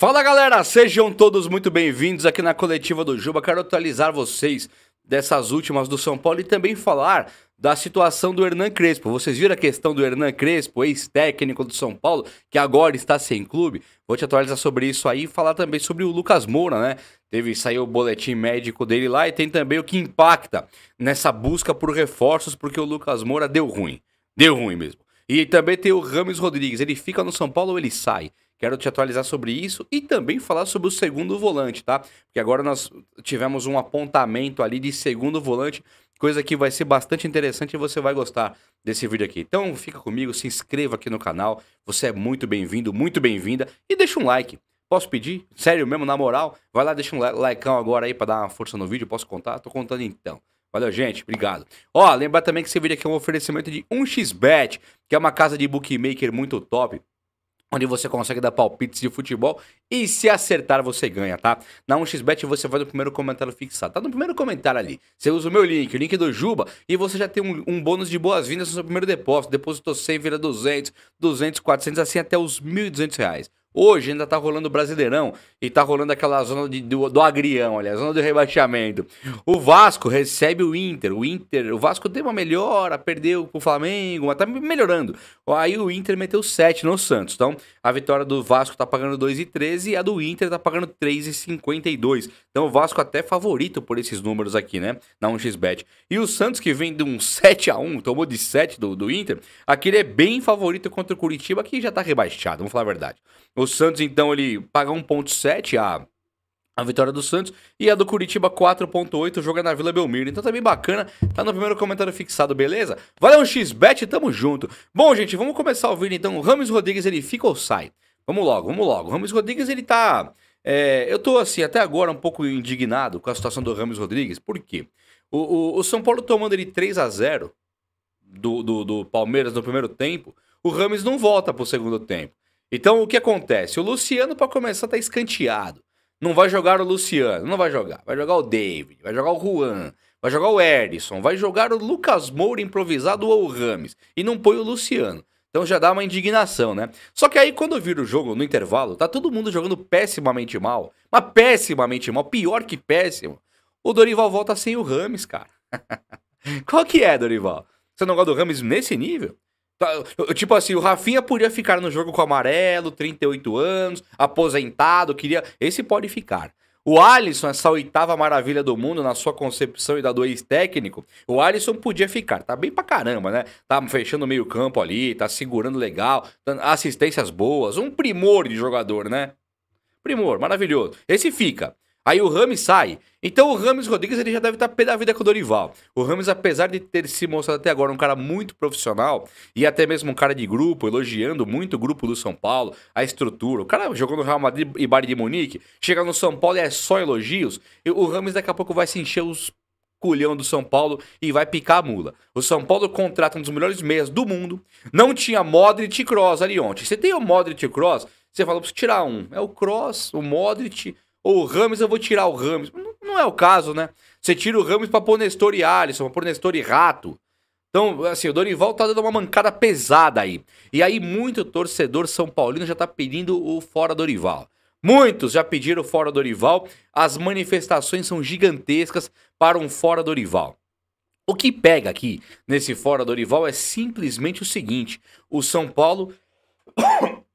Fala galera, sejam todos muito bem-vindos aqui na coletiva do Juba. Quero atualizar vocês dessas últimas do São Paulo e também falar da situação do Hernan Crespo. Vocês viram a questão do Hernan Crespo, ex-técnico do São Paulo, que agora está sem clube? Vou te atualizar sobre isso aí e falar também sobre o Lucas Moura, né? Teve saiu o boletim médico dele lá e tem também o que impacta nessa busca por reforços porque o Lucas Moura deu ruim. Deu ruim mesmo. E também tem o Rames Rodrigues, ele fica no São Paulo ou ele sai? Quero te atualizar sobre isso e também falar sobre o segundo volante, tá? Porque agora nós tivemos um apontamento ali de segundo volante, coisa que vai ser bastante interessante e você vai gostar desse vídeo aqui. Então fica comigo, se inscreva aqui no canal, você é muito bem-vindo, muito bem-vinda e deixa um like. Posso pedir? Sério mesmo, na moral? Vai lá, deixa um likeão agora aí para dar uma força no vídeo, posso contar? Tô contando então. Valeu, gente. Obrigado. Ó, lembrar também que esse vídeo aqui é um oferecimento de 1xBet, que é uma casa de bookmaker muito top onde você consegue dar palpites de futebol e se acertar você ganha, tá? Na 1xBet você vai no primeiro comentário fixado, tá no primeiro comentário ali. Você usa o meu link, o link do Juba, e você já tem um, um bônus de boas-vindas no seu primeiro depósito. Depositou 100, vira 200, 200, 400, assim até os 1.200 reais. Hoje ainda tá rolando o Brasileirão e tá rolando aquela zona de, do, do, agrião, olha, a zona do rebaixamento. O Vasco recebe o Inter. O Inter, o Vasco deu uma melhora, perdeu pro Flamengo, mas tá melhorando. Aí o Inter meteu 7 no Santos. Então, a vitória do Vasco tá pagando 2,13 e a do Inter tá pagando 3,52. Então, o Vasco até favorito por esses números aqui, né? Na 1xBet. E o Santos que vem de um 7 a 1, tomou de 7 do, do Inter, aqui ele é bem favorito contra o Curitiba, que já tá rebaixado, vamos falar a verdade. O Santos, então, ele paga 1,7 a, a vitória do Santos. E a do Curitiba, 4,8, joga é na Vila Belmiro. Então tá bem bacana. Tá no primeiro comentário fixado, beleza? Valeu, um XBet, tamo junto. Bom, gente, vamos começar o vídeo, então. O Ramos Rodrigues, ele fica ou sai? Vamos logo, vamos logo. O Rames Rodrigues, ele tá... É, eu tô, assim, até agora um pouco indignado com a situação do Ramos Rodrigues. Por quê? O, o, o São Paulo tomando ele 3 a 0 do, do, do Palmeiras no primeiro tempo, o Ramos não volta pro segundo tempo. Então, o que acontece? O Luciano, para começar, tá escanteado. Não vai jogar o Luciano, não vai jogar. Vai jogar o David, vai jogar o Juan, vai jogar o Erdison, vai jogar o Lucas Moura improvisado ou o Rames. E não põe o Luciano. Então já dá uma indignação, né? Só que aí quando vira o jogo no intervalo, tá todo mundo jogando pessimamente mal. Mas pessimamente mal, pior que péssimo. O Dorival volta sem o Rames, cara. Qual que é, Dorival? Você não gosta do Rames nesse nível? Tá, tipo assim, o Rafinha podia ficar no jogo com amarelo, 38 anos, aposentado, queria. Esse pode ficar. O Alisson, essa oitava maravilha do mundo, na sua concepção e da do ex-técnico, o Alisson podia ficar. Tá bem pra caramba, né? Tá fechando o meio-campo ali, tá segurando legal, tá, assistências boas, um primor de jogador, né? Primor, maravilhoso. Esse fica. Aí o Rames sai. Então o Rames Rodrigues ele já deve estar tá pé da vida com o Dorival. O Rames, apesar de ter se mostrado até agora um cara muito profissional e até mesmo um cara de grupo, elogiando muito o grupo do São Paulo, a estrutura. O cara jogou no Real Madrid e Bayern de Munique, chega no São Paulo e é só elogios. O Rames daqui a pouco vai se encher os culhão do São Paulo e vai picar a mula. O São Paulo contrata um dos melhores meias do mundo. Não tinha Modric e Cross ali ontem. Você tem o Modric e Cross, você fala, preciso tirar um. É o Cross, o Modric ou o Rames, eu vou tirar o Rames. Não, não é o caso, né? Você tira o Rames pra pôr Nestor e Alisson, pra pôr Nestor e Rato. Então, assim, o Dorival tá dando uma mancada pesada aí. E aí, muito torcedor São Paulino já tá pedindo o fora Dorival. Muitos já pediram fora Dorival. As manifestações são gigantescas para um fora Dorival. O que pega aqui nesse fora Dorival é simplesmente o seguinte: o São Paulo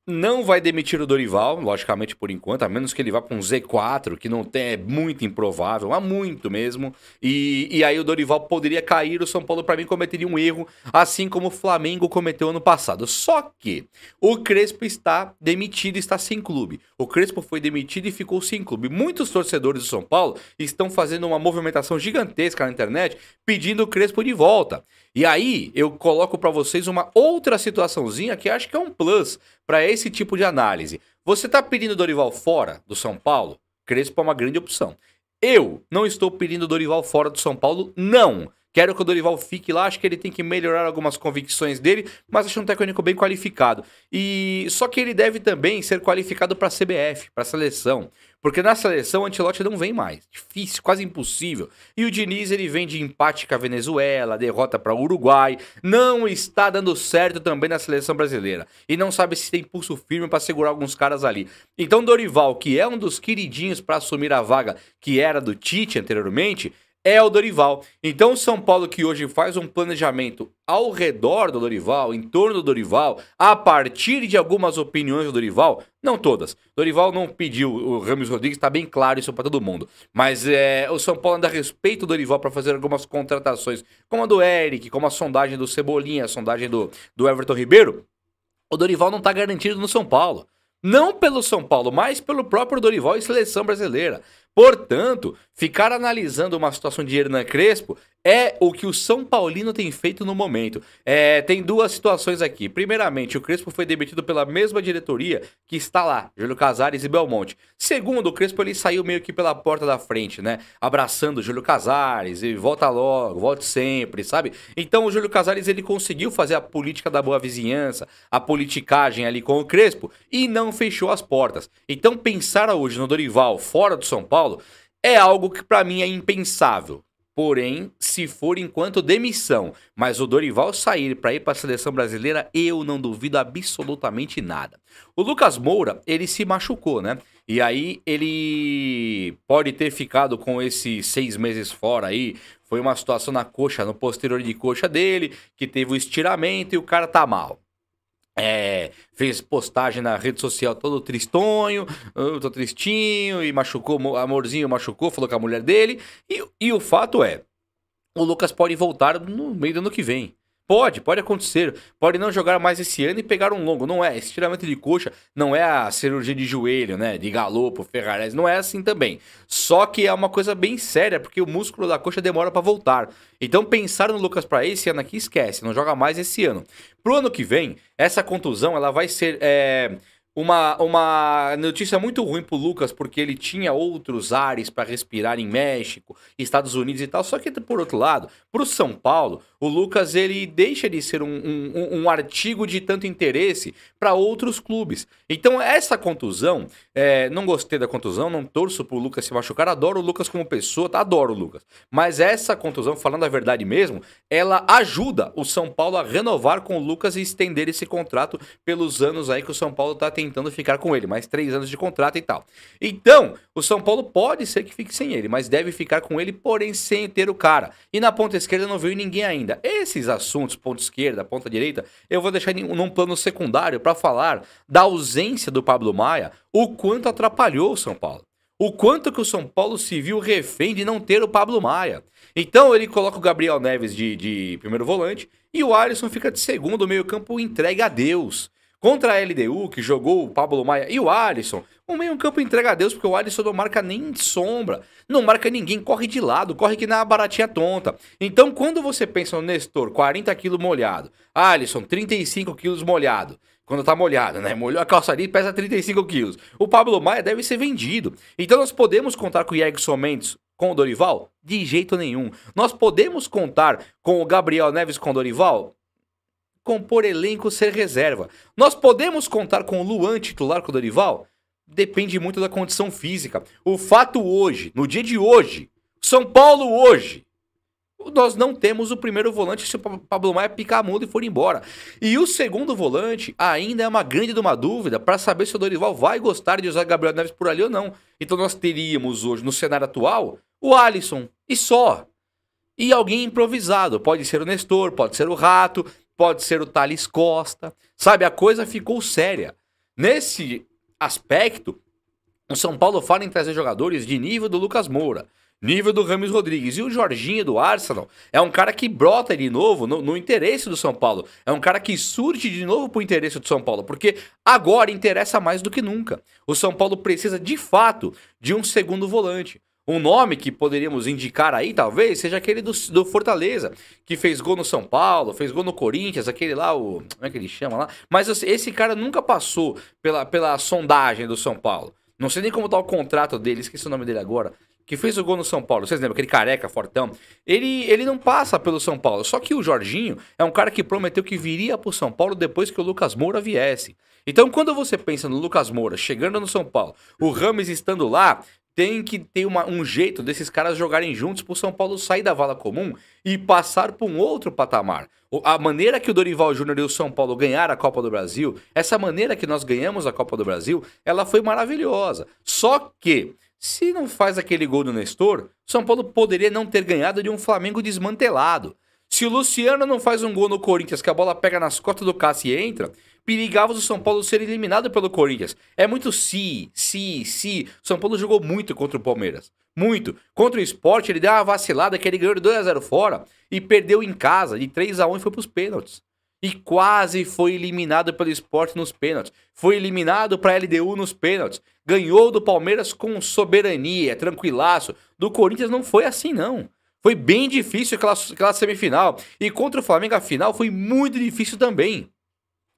não vai demitir o Dorival, logicamente por enquanto, a menos que ele vá para um Z4, que não tem, é muito improvável, há muito mesmo. E, e aí o Dorival poderia cair, o São Paulo para mim cometeria um erro, assim como o Flamengo cometeu ano passado. Só que o Crespo está demitido, está sem clube. O Crespo foi demitido e ficou sem clube. Muitos torcedores do São Paulo estão fazendo uma movimentação gigantesca na internet pedindo o Crespo de volta. E aí eu coloco para vocês uma outra situaçãozinha que acho que é um plus para esse tipo de análise. Você está pedindo Dorival fora do São Paulo? Crespo é uma grande opção. Eu não estou pedindo Dorival fora do São Paulo, não. Quero que o Dorival fique lá, acho que ele tem que melhorar algumas convicções dele, mas acho um técnico bem qualificado. E só que ele deve também ser qualificado para a CBF, para a seleção. Porque na seleção o Ancelotti não vem mais. Difícil, quase impossível. E o Diniz, ele vem de empate com a Venezuela, derrota para o Uruguai. Não está dando certo também na seleção brasileira. E não sabe se tem pulso firme para segurar alguns caras ali. Então Dorival, que é um dos queridinhos para assumir a vaga que era do Tite anteriormente, é o Dorival. Então, o São Paulo que hoje faz um planejamento ao redor do Dorival, em torno do Dorival, a partir de algumas opiniões do Dorival, não todas. Dorival não pediu o Ramos Rodrigues, está bem claro isso para todo mundo. Mas é, o São Paulo ainda respeita o Dorival para fazer algumas contratações, como a do Eric, como a sondagem do Cebolinha, a sondagem do, do Everton Ribeiro. O Dorival não está garantido no São Paulo. Não pelo São Paulo, mas pelo próprio Dorival e seleção brasileira. Portanto, ficar analisando uma situação de Hernan Crespo é o que o São Paulino tem feito no momento. É, tem duas situações aqui. Primeiramente, o Crespo foi demitido pela mesma diretoria que está lá, Júlio Casares e Belmonte. Segundo, o Crespo ele saiu meio que pela porta da frente, né? Abraçando o Júlio Casares e volta logo, volte sempre, sabe? Então o Júlio Casares ele conseguiu fazer a política da boa vizinhança, a politicagem ali com o Crespo e não fechou as portas. Então pensar hoje no Dorival fora do São Paulo é algo que para mim é impensável. Porém, se for enquanto demissão, mas o Dorival sair para ir para a seleção brasileira, eu não duvido absolutamente nada. O Lucas Moura, ele se machucou, né? E aí ele pode ter ficado com esses seis meses fora aí. Foi uma situação na coxa, no posterior de coxa dele, que teve o estiramento e o cara tá mal. É, fez postagem na rede social todo tristonho, tô tristinho, e machucou, amorzinho machucou, falou com a mulher dele. E, e o fato é, o Lucas pode voltar no meio do ano que vem. Pode, pode acontecer. Pode não jogar mais esse ano e pegar um longo. Não é. Estiramento de coxa não é a cirurgia de joelho, né? De galopo, Ferrares. Não é assim também. Só que é uma coisa bem séria, porque o músculo da coxa demora para voltar. Então, pensar no Lucas para esse ano aqui, esquece. Não joga mais esse ano. Pro ano que vem, essa contusão ela vai ser. É uma, uma notícia muito ruim pro Lucas, porque ele tinha outros ares para respirar em México, Estados Unidos e tal. Só que, por outro lado, pro São Paulo, o Lucas ele deixa de ser um, um, um artigo de tanto interesse para outros clubes. Então, essa contusão, é, não gostei da contusão, não torço pro Lucas se machucar. Adoro o Lucas como pessoa, tá? adoro o Lucas. Mas essa contusão, falando a verdade mesmo, ela ajuda o São Paulo a renovar com o Lucas e estender esse contrato pelos anos aí que o São Paulo tá tendo tentando ficar com ele, mais três anos de contrato e tal. Então, o São Paulo pode ser que fique sem ele, mas deve ficar com ele, porém sem ter o cara. E na ponta esquerda não veio ninguém ainda. Esses assuntos, ponta esquerda, ponta direita, eu vou deixar num plano secundário para falar da ausência do Pablo Maia, o quanto atrapalhou o São Paulo o quanto que o São Paulo se viu refém de não ter o Pablo Maia. Então ele coloca o Gabriel Neves de, de primeiro volante e o Alisson fica de segundo, meio campo entregue a Deus. Contra a LDU, que jogou o Pablo Maia e o Alisson, o meio-campo entrega a Deus, porque o Alisson não marca nem sombra, não marca ninguém, corre de lado, corre que na baratinha tonta. Então, quando você pensa no Nestor, 40 quilos molhado, Alisson, 35 quilos molhado, quando tá molhado, né? Molhou a calça ali, pesa 35 quilos. O Pablo Maia deve ser vendido. Então, nós podemos contar com o Iegson Mendes com o Dorival? De jeito nenhum. Nós podemos contar com o Gabriel Neves com o Dorival? compor elenco ser reserva. Nós podemos contar com o Luan titular com o Dorival? Depende muito da condição física. O fato hoje, no dia de hoje, São Paulo hoje, nós não temos o primeiro volante se o Pablo Maia picar a mão e for embora. E o segundo volante ainda é uma grande de uma dúvida para saber se o Dorival vai gostar de usar Gabriel Neves por ali ou não. Então nós teríamos hoje, no cenário atual, o Alisson e só. E alguém improvisado. Pode ser o Nestor, pode ser o Rato pode ser o Thales Costa. Sabe, a coisa ficou séria. Nesse aspecto, o São Paulo fala em trazer jogadores de nível do Lucas Moura, nível do Ramos Rodrigues. E o Jorginho do Arsenal é um cara que brota de novo no, no interesse do São Paulo. É um cara que surge de novo pro interesse do São Paulo, porque agora interessa mais do que nunca. O São Paulo precisa, de fato, de um segundo volante. Um nome que poderíamos indicar aí, talvez, seja aquele do, do, Fortaleza, que fez gol no São Paulo, fez gol no Corinthians, aquele lá, o. Como é que ele chama lá? Mas esse cara nunca passou pela, pela sondagem do São Paulo. Não sei nem como tá o contrato dele, esqueci o nome dele agora. Que fez o gol no São Paulo, vocês lembram? Aquele careca, fortão. Ele, ele não passa pelo São Paulo. Só que o Jorginho é um cara que prometeu que viria pro São Paulo depois que o Lucas Moura viesse. Então, quando você pensa no Lucas Moura chegando no São Paulo, o Rames estando lá, tem que ter uma, um jeito desses caras jogarem juntos para o São Paulo sair da vala comum e passar para um outro patamar. A maneira que o Dorival Júnior e o São Paulo ganharam a Copa do Brasil, essa maneira que nós ganhamos a Copa do Brasil, ela foi maravilhosa. Só que, se não faz aquele gol do Nestor, São Paulo poderia não ter ganhado de um Flamengo desmantelado. Se o Luciano não faz um gol no Corinthians, que a bola pega nas costas do Cássio e entra, perigava o São Paulo ser eliminado pelo Corinthians. É muito si, si, si. O São Paulo jogou muito contra o Palmeiras. Muito. Contra o esporte, ele deu uma vacilada que ele ganhou de 2x0 fora e perdeu em casa de 3x1 e foi para os pênaltis. E quase foi eliminado pelo esporte nos pênaltis. Foi eliminado para a LDU nos pênaltis. Ganhou do Palmeiras com soberania, tranquilaço. Do Corinthians não foi assim, não. Foi bem difícil aquela, aquela semifinal. E contra o Flamengo, a final foi muito difícil também.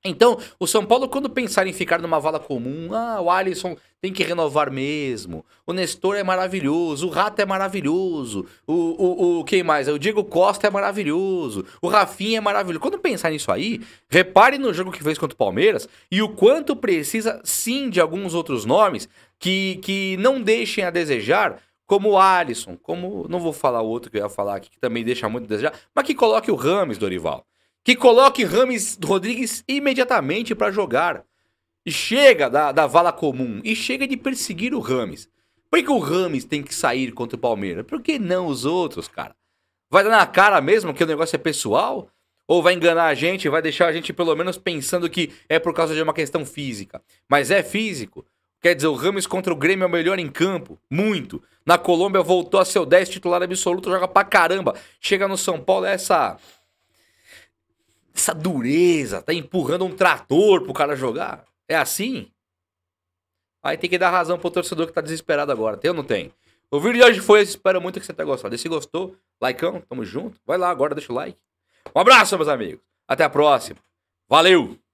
Então, o São Paulo, quando pensar em ficar numa vala comum, ah, o Alisson tem que renovar mesmo, o Nestor é maravilhoso, o Rato é maravilhoso, o, o, o quem mais? O Diego Costa é maravilhoso, o Rafinha é maravilhoso. Quando pensar nisso aí, repare no jogo que fez contra o Palmeiras e o quanto precisa, sim, de alguns outros nomes que, que não deixem a desejar como o Alisson, como. Não vou falar o outro que eu ia falar aqui, que também deixa muito desejado, desejar, mas que coloque o Rames, Dorival. Que coloque Rames Rodrigues imediatamente para jogar. E chega da, da vala comum. E chega de perseguir o Rames. Por que o Rames tem que sair contra o Palmeiras? Por que não os outros, cara? Vai dar na cara mesmo que o negócio é pessoal? Ou vai enganar a gente, vai deixar a gente pelo menos pensando que é por causa de uma questão física? Mas é físico. Quer dizer, o Rames contra o Grêmio é o melhor em campo. Muito. Na Colômbia voltou a ser o 10 titular absoluto, joga pra caramba. Chega no São Paulo, é essa. Essa dureza, tá empurrando um trator pro cara jogar. É assim? Aí tem que dar razão pro torcedor que tá desesperado agora. Tem ou não tem? O vídeo de hoje foi esse. Espero muito que você tenha gostado. E se gostou, likeão, tamo junto. Vai lá agora, deixa o like. Um abraço, meus amigos. Até a próxima. Valeu!